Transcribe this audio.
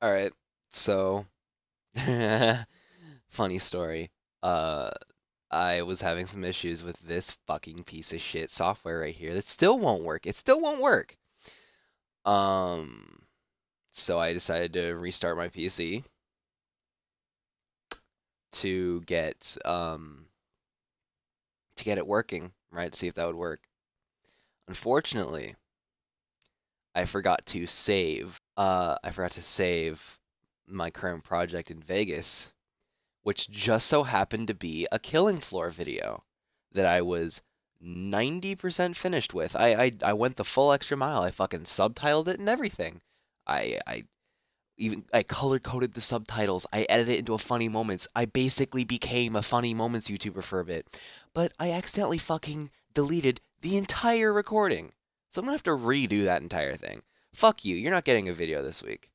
All right. So, funny story. Uh, I was having some issues with this fucking piece of shit software right here that still won't work. It still won't work. Um, so I decided to restart my PC to get um to get it working, right? To see if that would work. Unfortunately, I forgot to save uh, I forgot to save my current project in Vegas, which just so happened to be a killing floor video that I was 90% finished with. I, I, I went the full extra mile. I fucking subtitled it and everything. I, I even I color coded the subtitles. I edited it into a funny moments. I basically became a funny moments YouTuber for a bit. But I accidentally fucking deleted the entire recording. So I'm gonna have to redo that entire thing. Fuck you. You're not getting a video this week.